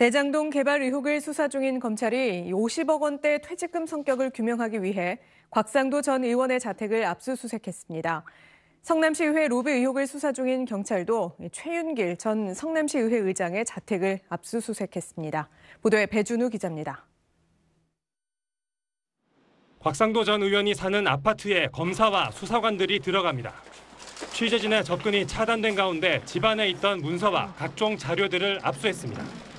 대장동 개발 의혹을 수사 중인 검찰이 50억 원대 퇴직금 성격을 규명하기 위해 곽상도 전 의원의 자택을 압수수색했습니다. 성남시의회 로비 의혹을 수사 중인 경찰도 최윤길 전 성남시의회 의장의 자택을 압수수색했습니다. 보도에 배준우 기자입니다. 곽상도 전 의원이 사는 아파트에 검사와 수사관들이 들어갑니다. 취재진의 접근이 차단된 가운데 집안에 있던 문서와 각종 자료들을 압수했습니다.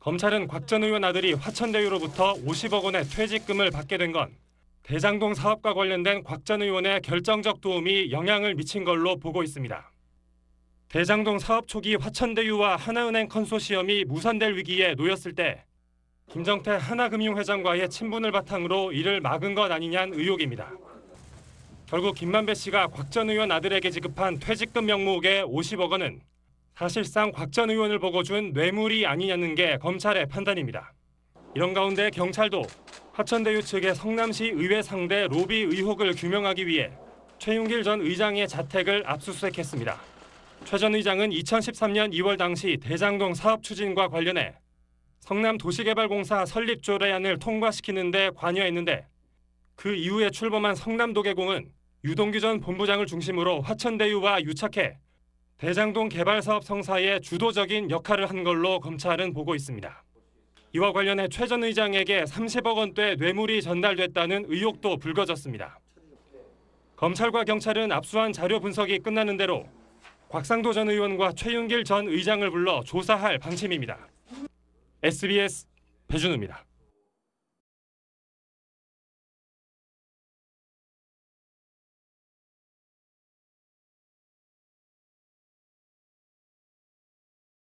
검찰은 곽 전 의원 아들이 화천대유로부터 50억 원의 퇴직금을 받게 된 건 대장동 사업과 관련된 곽 전 의원의 결정적 도움이 영향을 미친 걸로 보고 있습니다. 대장동 사업 초기 화천대유와 하나은행 컨소시엄이 무산될 위기에 놓였을 때 김정태 하나금융회장과의 친분을 바탕으로 이를 막은 것 아니냐는 의혹입니다. 결국 김만배 씨가 곽 전 의원 아들에게 지급한 퇴직금 명목의 50억 원은 사실상 곽 전 의원을 보고 준 뇌물이 아니냐는 게 검찰의 판단입니다. 이런 가운데 경찰도 하천대유 측의 성남시 의회 상대 로비 의혹을 규명하기 위해 최윤길 전 의장의 자택을 압수수색했습니다. 최 전 의장은 2013년 2월 당시 대장동 사업 추진과 관련해 성남 도시개발공사 설립 조례안을 통과시키는데 관여했는데 그 이후에 출범한 성남도개공은 유동규 전 본부장을 중심으로 화천대유와 유착해 대장동 개발 사업 성사에 주도적인 역할을 한 걸로 검찰은 보고 있습니다. 이와 관련해 최전 의장에게 30억 원대 뇌물이 전달됐다는 의혹도 불거졌습니다. 검찰과 경찰은 압수한 자료 분석이 끝나는 대로 곽상도 전 의원과 최윤길 전 의장을 불러 조사할 방침입니다. SBS 배준우입니다.